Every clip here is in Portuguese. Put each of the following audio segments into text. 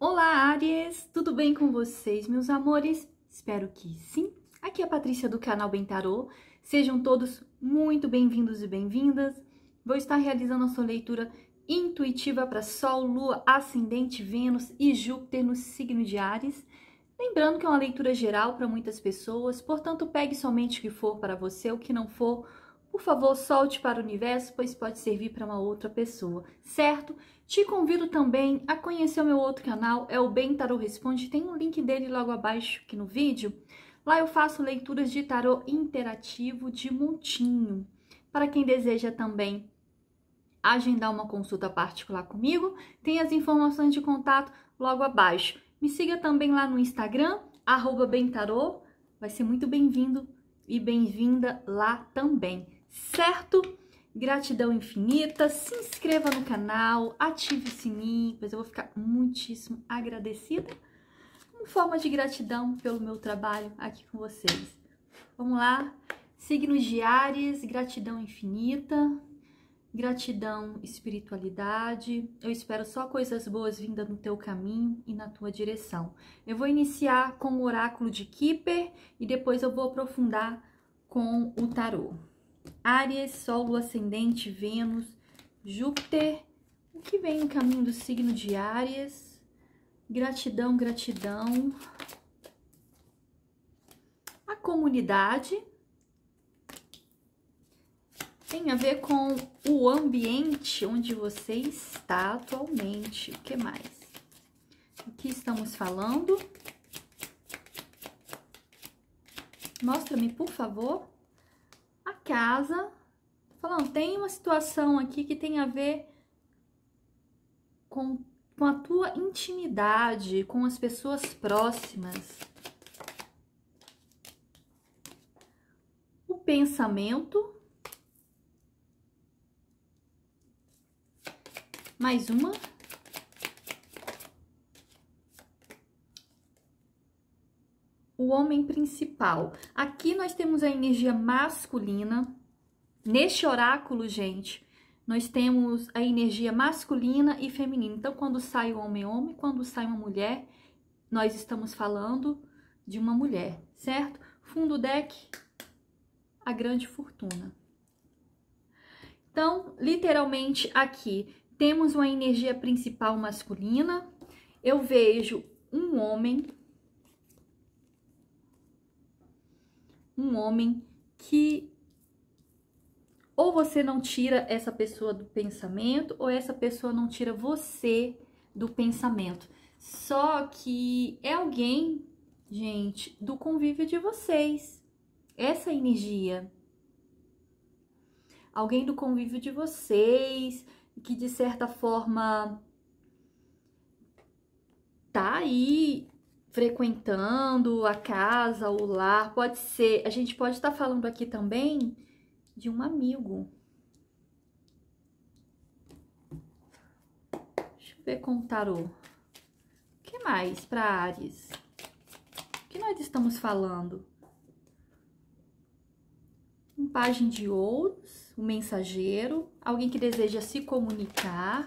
Olá, Aries! Tudo bem com vocês, meus amores? Espero que sim. Aqui é a Patrícia do canal Bem Tarô. Sejam todos muito bem-vindos e bem-vindas. Vou estar realizando a sua leitura intuitiva para Sol, Lua, Ascendente, Vênus e Júpiter no signo de Ares. Lembrando que é uma leitura geral para muitas pessoas, portanto, pegue somente o que for para você, o que não for, por favor, solte para o universo, pois pode servir para uma outra pessoa, certo? Te convido também a conhecer o meu outro canal, é o Bem Tarot Responde, tem um link dele logo abaixo aqui no vídeo. Lá eu faço leituras de tarot interativo de montinho. Para quem deseja também agendar uma consulta particular comigo, tem as informações de contato logo abaixo. Me siga também lá no Instagram, arroba Bentarô, vai ser muito bem-vindo e bem-vinda lá também certo? Gratidão infinita, se inscreva no canal, ative o sininho, pois eu vou ficar muitíssimo agradecida em forma de gratidão pelo meu trabalho aqui com vocês. Vamos lá? Signos de Ares, gratidão infinita, gratidão, espiritualidade. Eu espero só coisas boas vindas no teu caminho e na tua direção. Eu vou iniciar com o oráculo de Keeper e depois eu vou aprofundar com o tarô. Áries, Sol, Ascendente, Vênus, Júpiter, o que vem no caminho do signo de Áries, gratidão, gratidão, a comunidade, tem a ver com o ambiente onde você está atualmente, o que mais? O que estamos falando? Mostra-me, por favor casa, falando, tem uma situação aqui que tem a ver com, com a tua intimidade, com as pessoas próximas. O pensamento. Mais uma. o homem principal. Aqui nós temos a energia masculina. Neste oráculo, gente, nós temos a energia masculina e feminina. Então, quando sai o homem, homem, quando sai uma mulher, nós estamos falando de uma mulher, certo? Fundo deck, a grande fortuna. Então, literalmente aqui temos uma energia principal masculina. Eu vejo um homem um homem que ou você não tira essa pessoa do pensamento, ou essa pessoa não tira você do pensamento. Só que é alguém, gente, do convívio de vocês. Essa energia. Alguém do convívio de vocês, que de certa forma tá aí frequentando a casa, o lar, pode ser. A gente pode estar tá falando aqui também de um amigo. Deixa eu ver com o tarô. O que mais para Ares? O que nós estamos falando? Um pajem de ouros, o um mensageiro, alguém que deseja se comunicar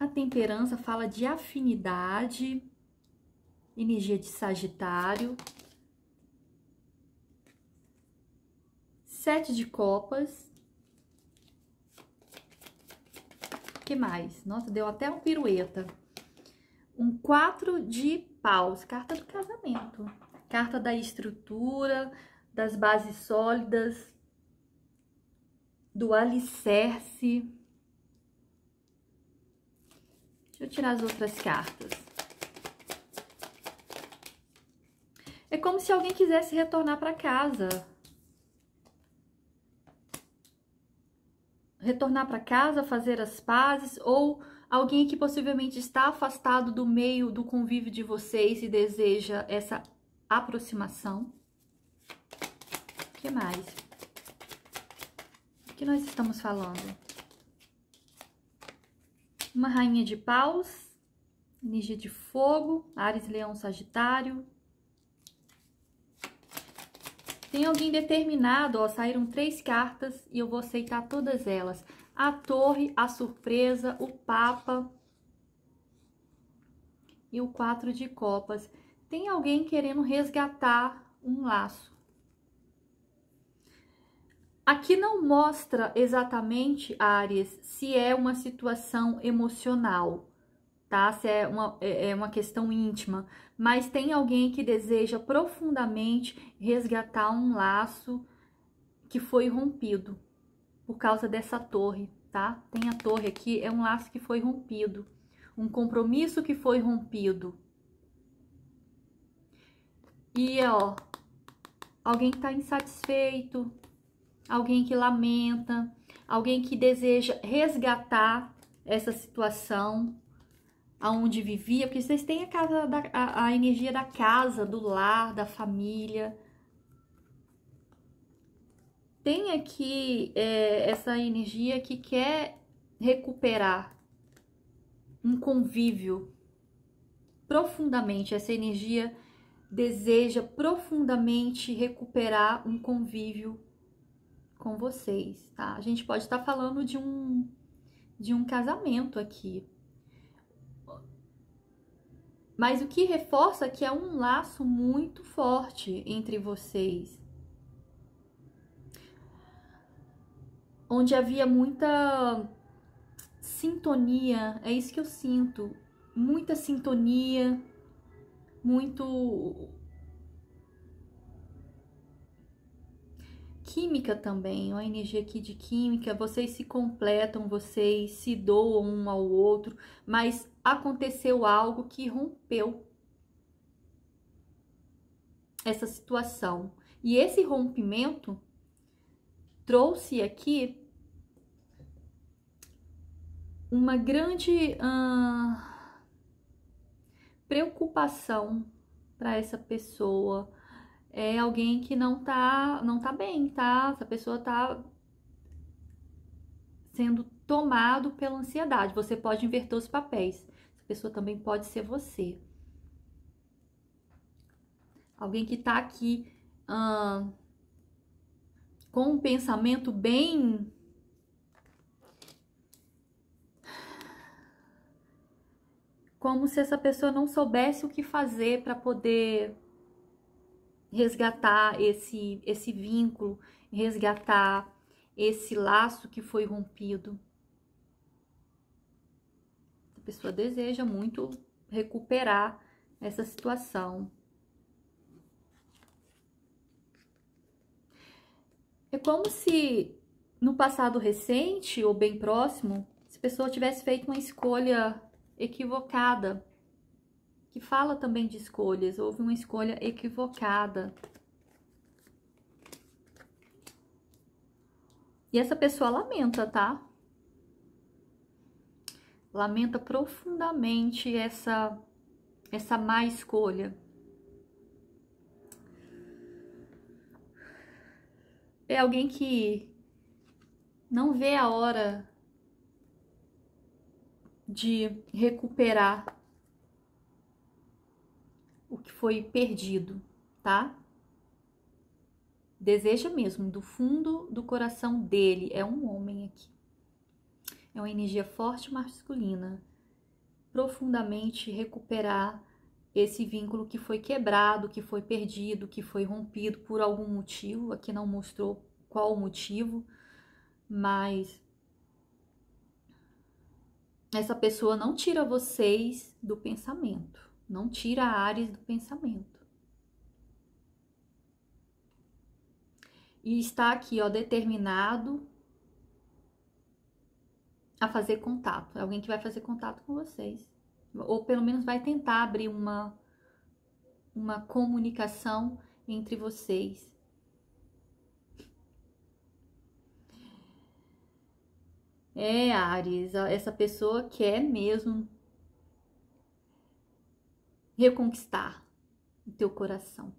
a temperança fala de afinidade, energia de Sagitário. Sete de copas. que mais? Nossa, deu até um pirueta. Um quatro de paus, carta do casamento. Carta da estrutura, das bases sólidas, do alicerce. Deixa eu tirar as outras cartas. É como se alguém quisesse retornar para casa. Retornar para casa, fazer as pazes ou alguém que possivelmente está afastado do meio do convívio de vocês e deseja essa aproximação. O que mais? O que nós estamos falando? uma rainha de paus, energia de fogo, Ares, Leão, Sagitário. Tem alguém determinado, ó, saíram três cartas e eu vou aceitar todas elas. A torre, a surpresa, o papa e o quatro de copas. Tem alguém querendo resgatar um laço. Aqui não mostra exatamente, Aries, se é uma situação emocional, tá? Se é uma, é, é uma questão íntima, mas tem alguém que deseja profundamente resgatar um laço que foi rompido por causa dessa torre, tá? Tem a torre aqui, é um laço que foi rompido, um compromisso que foi rompido. E, ó, alguém tá insatisfeito, alguém que lamenta, alguém que deseja resgatar essa situação aonde vivia, porque vocês têm a casa da, a, a energia da casa, do lar, da família. Tem aqui é, essa energia que quer recuperar um convívio profundamente. Essa energia deseja profundamente recuperar um convívio com vocês, tá? A gente pode estar tá falando de um de um casamento aqui. Mas o que reforça que é um laço muito forte entre vocês. Onde havia muita sintonia, é isso que eu sinto, muita sintonia, muito química também, uma energia aqui de química, vocês se completam, vocês se doam um ao outro, mas aconteceu algo que rompeu essa situação. E esse rompimento trouxe aqui uma grande preocupação para essa pessoa é alguém que não tá, não tá bem, tá? Essa pessoa tá sendo tomado pela ansiedade. Você pode inverter os papéis. Essa pessoa também pode ser você. Alguém que tá aqui hum, com um pensamento bem como se essa pessoa não soubesse o que fazer para poder resgatar esse, esse vínculo, resgatar esse laço que foi rompido. A pessoa deseja muito recuperar essa situação. É como se no passado recente ou bem próximo, se a pessoa tivesse feito uma escolha equivocada que fala também de escolhas, houve uma escolha equivocada. E essa pessoa lamenta, tá? Lamenta profundamente essa essa má escolha. É alguém que não vê a hora de recuperar que foi perdido, tá? Deseja mesmo, do fundo do coração dele. É um homem aqui. É uma energia forte masculina. Profundamente recuperar esse vínculo que foi quebrado, que foi perdido, que foi rompido por algum motivo. Aqui não mostrou qual o motivo, mas essa pessoa não tira vocês do pensamento. Não tira a Ares do pensamento. E está aqui, ó, determinado a fazer contato. É alguém que vai fazer contato com vocês. Ou pelo menos vai tentar abrir uma, uma comunicação entre vocês. É, Ares, essa pessoa quer mesmo reconquistar o teu coração.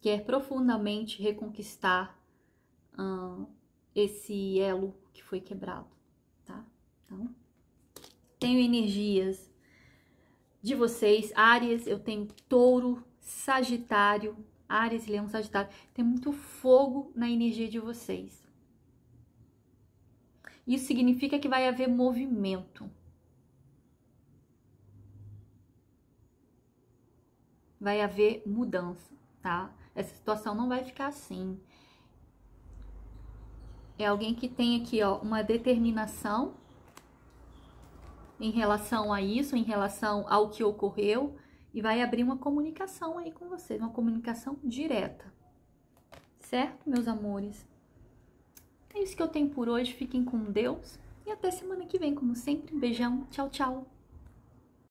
Quer profundamente reconquistar hum, esse elo que foi quebrado, tá? Então, tenho energias de vocês, Áries, eu tenho touro, Sagitário, Áries, Leão, Sagitário. Tem muito fogo na energia de vocês. Isso significa que vai haver movimento. Vai haver mudança, tá? Essa situação não vai ficar assim. É alguém que tem aqui, ó, uma determinação em relação a isso, em relação ao que ocorreu, e vai abrir uma comunicação aí com vocês, uma comunicação direta. Certo, meus amores? É isso que eu tenho por hoje. Fiquem com Deus e até semana que vem, como sempre. Um beijão. Tchau, tchau.